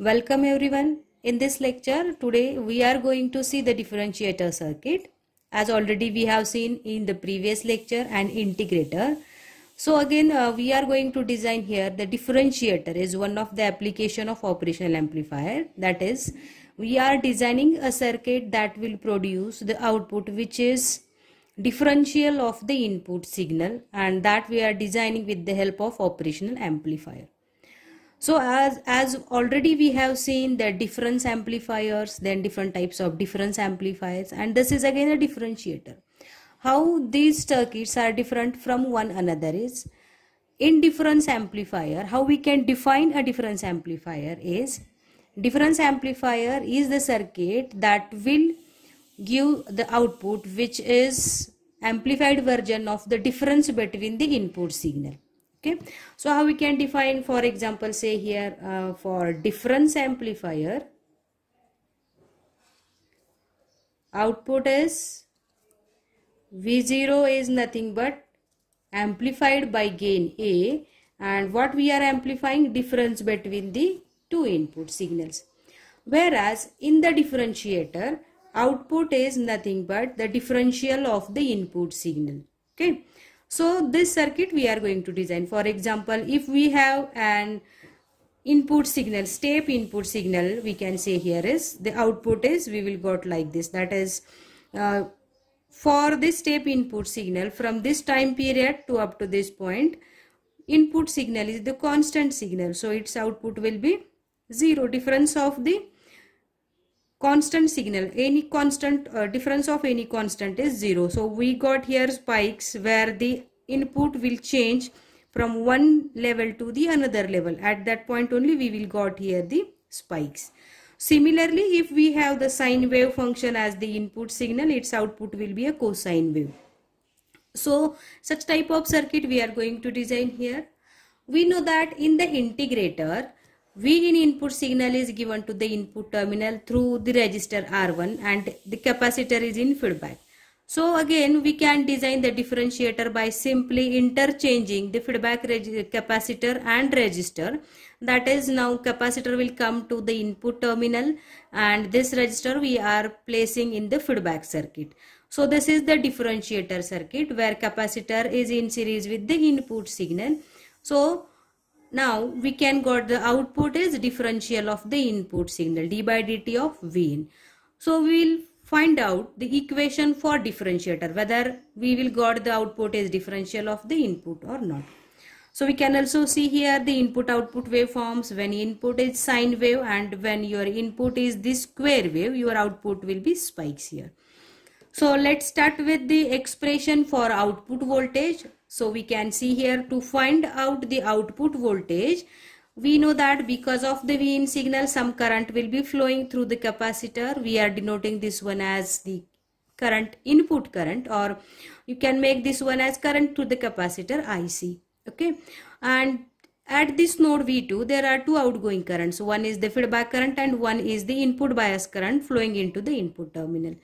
Welcome everyone. In this lecture today we are going to see the differentiator circuit as already we have seen in the previous lecture and integrator. So again uh, we are going to design here the differentiator is one of the application of operational amplifier that is we are designing a circuit that will produce the output which is differential of the input signal and that we are designing with the help of operational amplifier so as as already we have seen the difference amplifiers then different types of difference amplifiers and this is again a differentiator how these circuits are different from one another is in difference amplifier how we can define a difference amplifier is difference amplifier is the circuit that will give the output which is amplified version of the difference between the input signal okay so how we can define for example say here uh, for difference amplifier output is v0 is nothing but amplified by gain a and what we are amplifying difference between the two input signals whereas in the differentiator output is nothing but the differential of the input signal okay so this circuit we are going to design. For example, if we have an input signal, step input signal, we can say here is the output is we will got like this. That is uh, for this step input signal from this time period to up to this point, input signal is the constant signal. So its output will be zero difference of the constant signal any constant uh, difference of any constant is zero so we got here spikes where the input will change from one level to the another level at that point only we will got here the spikes similarly if we have the sine wave function as the input signal its output will be a cosine wave so such type of circuit we are going to design here we know that in the integrator Vin input signal is given to the input terminal through the resistor R1 and the capacitor is in feedback. So again we can design the differentiator by simply interchanging the feedback capacitor and resistor that is now capacitor will come to the input terminal and this resistor we are placing in the feedback circuit. So this is the differentiator circuit where capacitor is in series with the input signal. So now we can got the output is differential of the input signal d by dt of in. So we will find out the equation for differentiator whether we will got the output is differential of the input or not. So we can also see here the input output waveforms when input is sine wave and when your input is this square wave your output will be spikes here. So let's start with the expression for output voltage so we can see here to find out the output voltage, we know that because of the V in signal, some current will be flowing through the capacitor. We are denoting this one as the current input current or you can make this one as current to the capacitor IC. Okay. And at this node V2, there are two outgoing currents. One is the feedback current and one is the input bias current flowing into the input terminal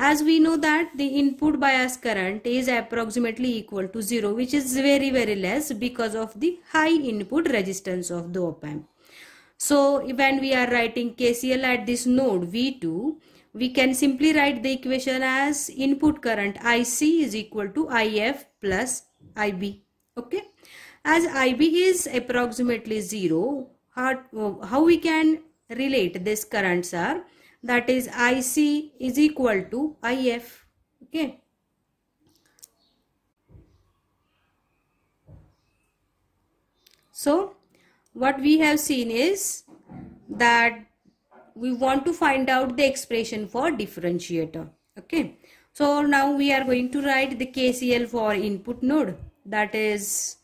as we know that the input bias current is approximately equal to 0 which is very very less because of the high input resistance of the op amp. So when we are writing KCL at this node V2 we can simply write the equation as input current IC is equal to IF plus IB okay as IB is approximately 0 how, how we can relate these currents are that is IC is equal to IF okay so what we have seen is that we want to find out the expression for differentiator okay so now we are going to write the KCL for input node that is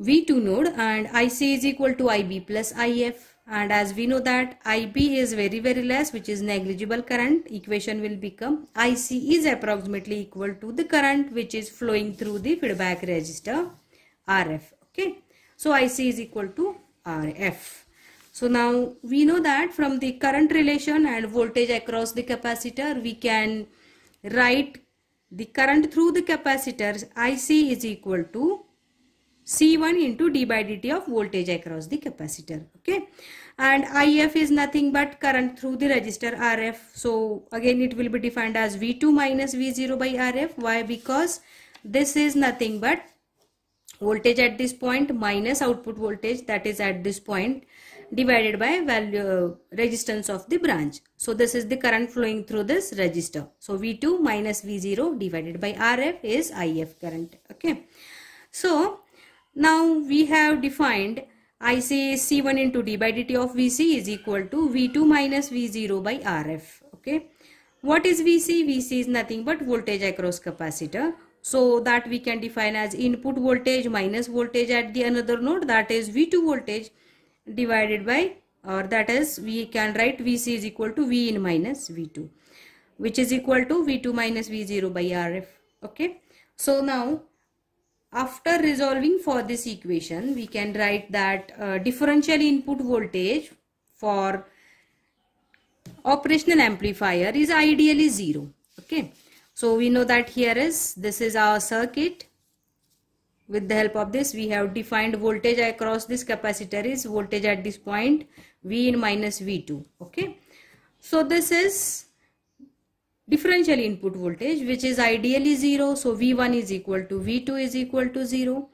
V2 node and IC is equal to IB plus IF and as we know that IB is very very less which is negligible current equation will become IC is approximately equal to the current which is flowing through the feedback resistor RF okay so IC is equal to RF so now we know that from the current relation and voltage across the capacitor we can write the current through the capacitors IC is equal to C1 into d by dt of voltage across the capacitor. Okay. And IF is nothing but current through the resistor RF. So again it will be defined as V2 minus V0 by RF. Why? Because this is nothing but voltage at this point minus output voltage that is at this point divided by value uh, resistance of the branch. So this is the current flowing through this resistor. So V2 minus V0 divided by RF is IF current. Okay. So now we have defined I say C1 into d by dt of Vc is equal to V2 minus V0 by Rf. Okay. What is Vc? Vc is nothing but voltage across capacitor. So that we can define as input voltage minus voltage at the another node that is V2 voltage divided by or that is we can write Vc is equal to V in minus V2 which is equal to V2 minus V0 by Rf. Okay. So now after resolving for this equation, we can write that uh, differential input voltage for operational amplifier is ideally zero. Okay. So we know that here is, this is our circuit. With the help of this, we have defined voltage across this capacitor is voltage at this point V in minus V2. Okay. So this is differential input voltage which is ideally 0 so V1 is equal to V2 is equal to 0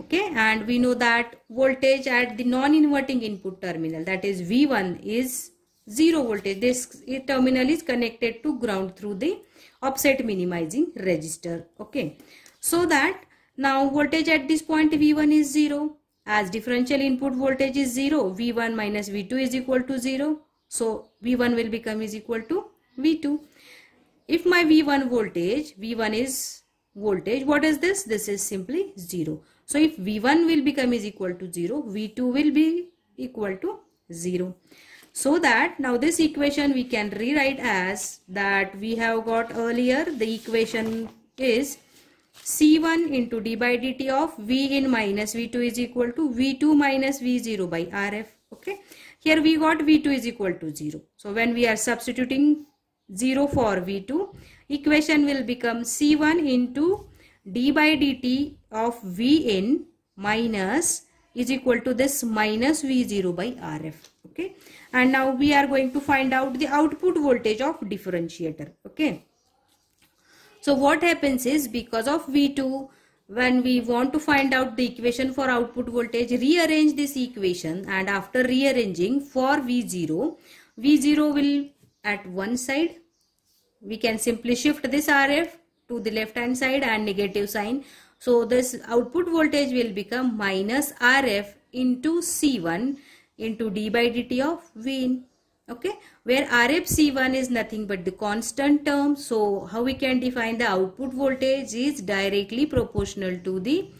okay and we know that voltage at the non-inverting input terminal that is V1 is 0 voltage this terminal is connected to ground through the offset minimizing register. okay so that now voltage at this point V1 is 0 as differential input voltage is 0 V1 minus V2 is equal to 0 so V1 will become is equal to V2 if my V1 voltage, V1 is voltage, what is this? This is simply 0. So if V1 will become is equal to 0, V2 will be equal to 0. So that now this equation we can rewrite as that we have got earlier the equation is C1 into d by dt of V in minus V2 is equal to V2 minus V0 by RF. Okay. Here we got V2 is equal to 0. So when we are substituting 0 for V2. Equation will become C1 into d by dt of Vn minus is equal to this minus V0 by Rf. Okay. And now we are going to find out the output voltage of differentiator. Okay. So what happens is because of V2 when we want to find out the equation for output voltage rearrange this equation and after rearranging for V0 V0 will at one side. We can simply shift this RF to the left hand side and negative sign. So this output voltage will become minus RF into C1 into d by dt of Vin. Okay, where RF C1 is nothing but the constant term. So how we can define the output voltage is directly proportional to the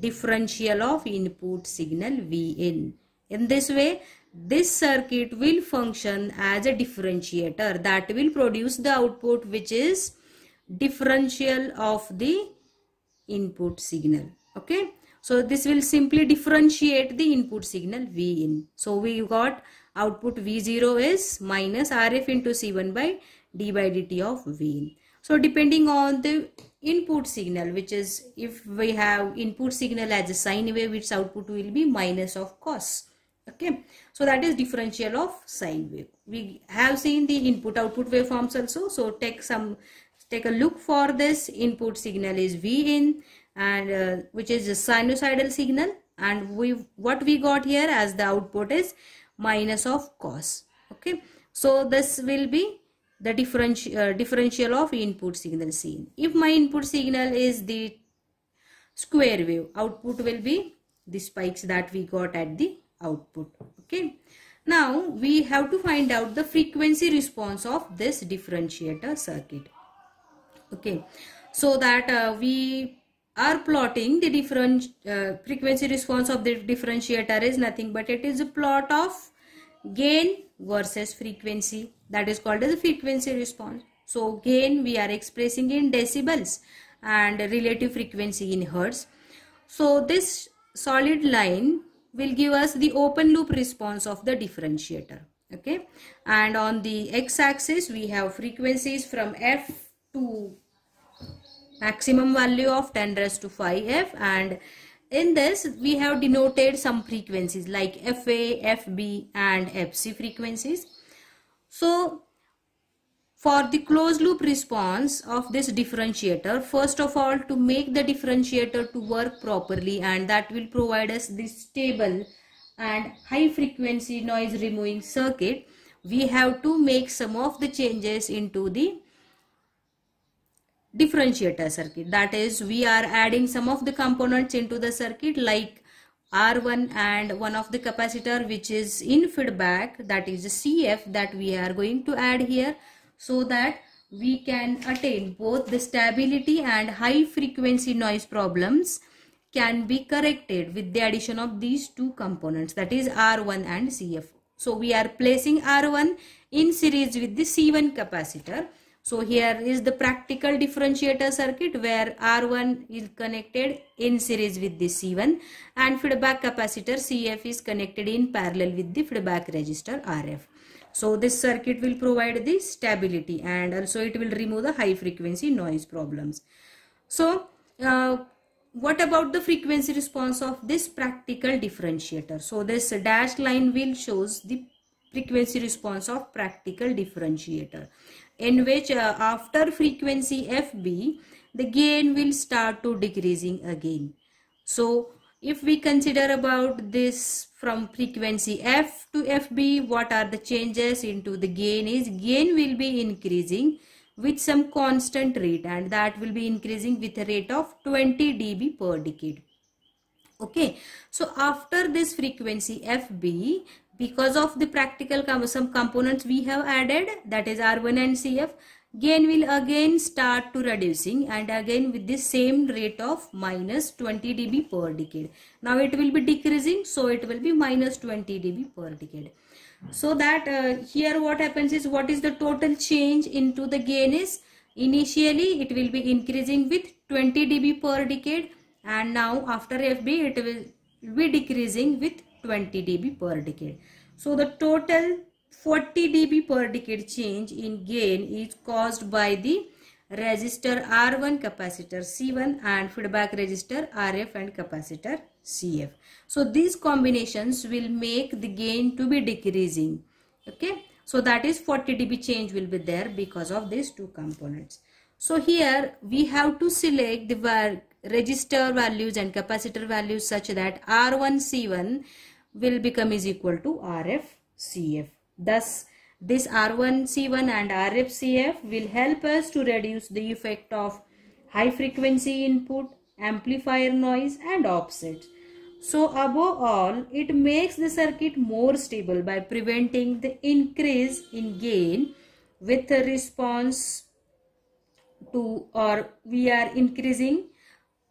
differential of input signal Vin. In this way, this circuit will function as a differentiator that will produce the output which is differential of the input signal okay so this will simply differentiate the input signal v in so we got output v0 is minus rf into c1 by d by dt of v in so depending on the input signal which is if we have input signal as a sine wave its output will be minus of cos okay so that is differential of sine wave we have seen the input output waveforms also so take some take a look for this input signal is v in and uh, which is a sinusoidal signal and we what we got here as the output is minus of cos okay so this will be the differential uh, differential of input signal seen if my input signal is the square wave output will be the spikes that we got at the output okay now we have to find out the frequency response of this differentiator circuit okay so that uh, we are plotting the different uh, frequency response of the differentiator is nothing but it is a plot of gain versus frequency that is called as frequency response so gain we are expressing in decibels and relative frequency in hertz so this solid line will give us the open loop response of the differentiator okay and on the x-axis we have frequencies from f to maximum value of 10 raised to 5f and in this we have denoted some frequencies like fa fb and fc frequencies so for the closed loop response of this differentiator, first of all to make the differentiator to work properly and that will provide us this stable and high frequency noise removing circuit, we have to make some of the changes into the differentiator circuit. That is, we are adding some of the components into the circuit like R1 and one of the capacitor which is in feedback that is CF that we are going to add here so that we can attain both the stability and high frequency noise problems can be corrected with the addition of these two components that is R1 and CF. So we are placing R1 in series with the C1 capacitor. So here is the practical differentiator circuit where R1 is connected in series with the C1 and feedback capacitor CF is connected in parallel with the feedback resistor RF. So this circuit will provide the stability and also it will remove the high frequency noise problems. So uh, what about the frequency response of this practical differentiator? So this dashed line will shows the frequency response of practical differentiator in which uh, after frequency FB the gain will start to decreasing again. So if we consider about this from frequency f to fb what are the changes into the gain is gain will be increasing with some constant rate and that will be increasing with a rate of 20 dB per decade. Okay, so after this frequency FB, because of the practical some components we have added that is R1 and CF gain will again start to reducing and again with the same rate of minus 20 dB per decade. Now it will be decreasing so it will be minus 20 dB per decade. So that uh, here what happens is what is the total change into the gain is initially it will be increasing with 20 dB per decade and now after FB it will be decreasing with 20 dB per decade. So the total 40 dB per decade change in gain is caused by the resistor R1 capacitor C1 and feedback resistor RF and capacitor CF. So these combinations will make the gain to be decreasing. Okay. So that is 40 dB change will be there because of these two components. So here we have to select the resistor values and capacitor values such that R1 C1 will become is equal to RF CF. Thus, this R1C1 and RFCF will help us to reduce the effect of high frequency input, amplifier noise and offset. So above all, it makes the circuit more stable by preventing the increase in gain with the response to or we are increasing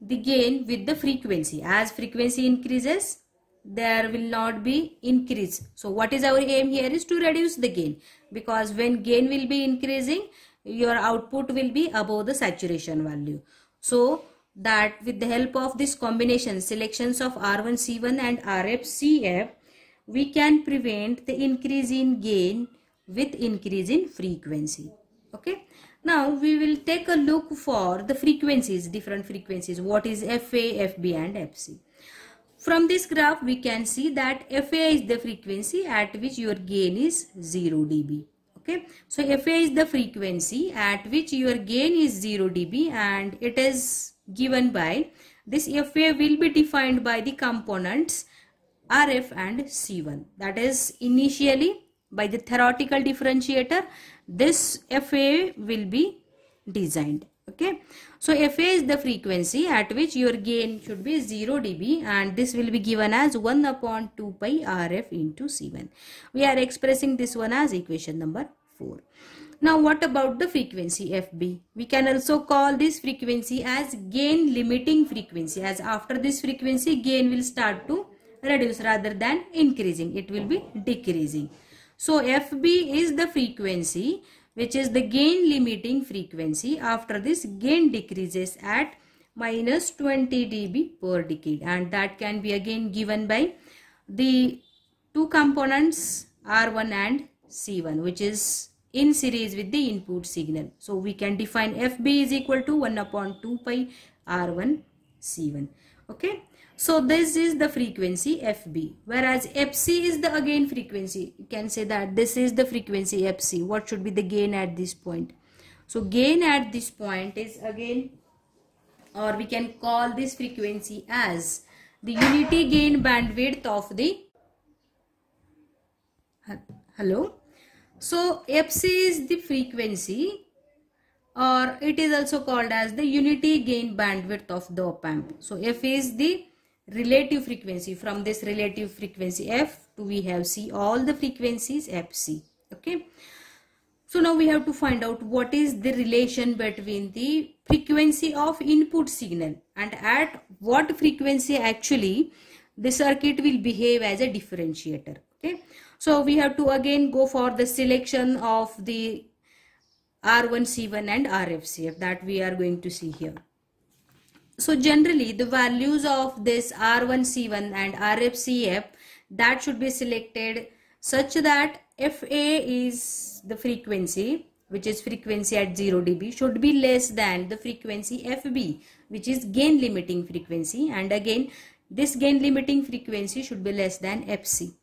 the gain with the frequency. As frequency increases, there will not be increase so what is our aim here is to reduce the gain because when gain will be increasing your output will be above the saturation value so that with the help of this combination selections of r1 c1 and rf cf we can prevent the increase in gain with increase in frequency okay now we will take a look for the frequencies different frequencies what is fa fb and fc from this graph, we can see that FA is the frequency at which your gain is 0 dB. Okay, so FA is the frequency at which your gain is 0 dB and it is given by this FA will be defined by the components RF and C1 that is initially by the theoretical differentiator this FA will be designed okay so fa is the frequency at which your gain should be 0 db and this will be given as 1 upon 2 pi rf into c1 we are expressing this one as equation number 4 now what about the frequency fb we can also call this frequency as gain limiting frequency as after this frequency gain will start to reduce rather than increasing it will be decreasing so fb is the frequency which is the gain limiting frequency. After this gain decreases at minus 20 dB per decade and that can be again given by the two components R1 and C1 which is in series with the input signal. So we can define FB is equal to 1 upon 2 pi R1 C1. Okay. So this is the frequency FB whereas FC is the again frequency. You can say that this is the frequency FC. What should be the gain at this point? So gain at this point is again or we can call this frequency as the unity gain bandwidth of the hello so fc is the frequency or it is also called as the unity gain bandwidth of the op amp so f is the relative frequency from this relative frequency f to we have c all the frequencies fc okay so now we have to find out what is the relation between the frequency of input signal and at what frequency actually the circuit will behave as a differentiator okay so we have to again go for the selection of the r1c1 and rfcf that we are going to see here so generally the values of this R1C1 and RFCF that should be selected such that FA is the frequency which is frequency at 0 dB should be less than the frequency FB which is gain limiting frequency and again this gain limiting frequency should be less than FC.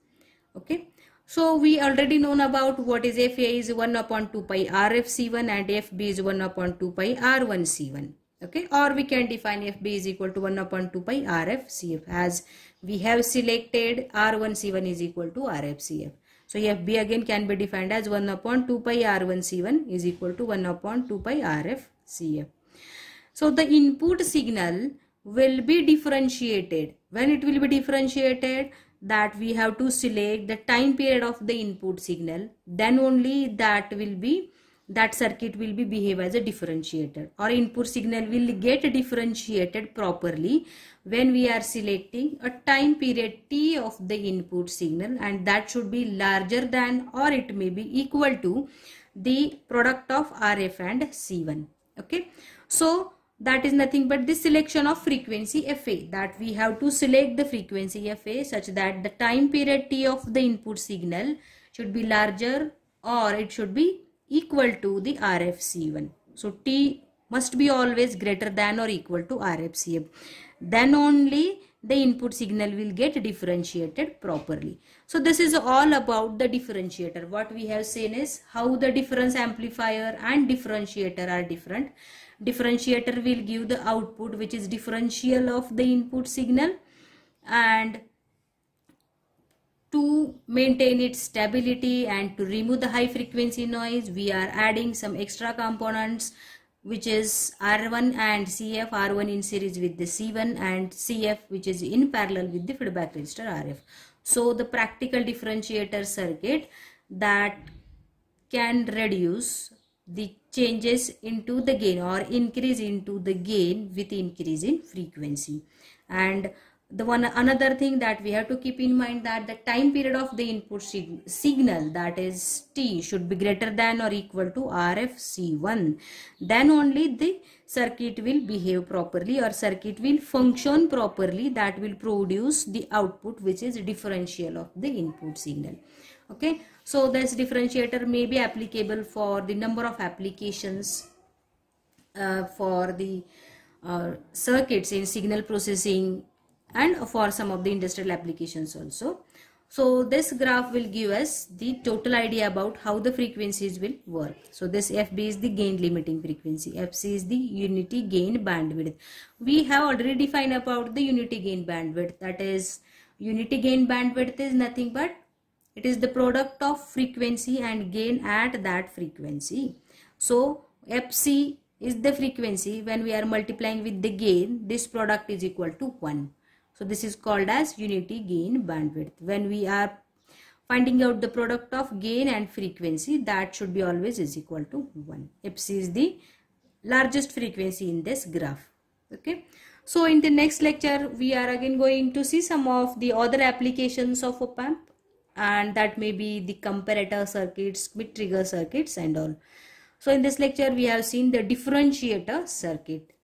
Okay. So we already known about what is FA is 1 upon 2 pi RFC1 and FB is 1 upon 2 pi R1C1 okay or we can define fb is equal to 1 upon 2 pi RF CF as we have selected r1c1 is equal to RF CF. so fb again can be defined as 1 upon 2 pi r1c1 is equal to 1 upon 2 pi RF CF. so the input signal will be differentiated when it will be differentiated that we have to select the time period of the input signal then only that will be that circuit will be behave as a differentiator or input signal will get differentiated properly when we are selecting a time period t of the input signal and that should be larger than or it may be equal to the product of rf and c1 okay so that is nothing but the selection of frequency fa that we have to select the frequency fa such that the time period t of the input signal should be larger or it should be equal to the RFC1. So T must be always greater than or equal to RFC1. Then only the input signal will get differentiated properly. So this is all about the differentiator. What we have seen is how the difference amplifier and differentiator are different. Differentiator will give the output which is differential of the input signal and to maintain its stability and to remove the high frequency noise we are adding some extra components which is R1 and CF, R1 in series with the C1 and CF which is in parallel with the feedback resistor RF. So the practical differentiator circuit that can reduce the changes into the gain or increase into the gain with increase in frequency and the one another thing that we have to keep in mind that the time period of the input sig signal that is t should be greater than or equal to rfc1 then only the circuit will behave properly or circuit will function properly that will produce the output which is differential of the input signal okay so this differentiator may be applicable for the number of applications uh, for the uh, circuits in signal processing and for some of the industrial applications also. So this graph will give us the total idea about how the frequencies will work. So this FB is the gain limiting frequency. FC is the unity gain bandwidth. We have already defined about the unity gain bandwidth. That is unity gain bandwidth is nothing but it is the product of frequency and gain at that frequency. So FC is the frequency when we are multiplying with the gain this product is equal to 1. So this is called as unity gain bandwidth. When we are finding out the product of gain and frequency that should be always is equal to 1. Fc is the largest frequency in this graph. Okay. So in the next lecture we are again going to see some of the other applications of opamp, and that may be the comparator circuits, mid trigger circuits and all. So in this lecture we have seen the differentiator circuit.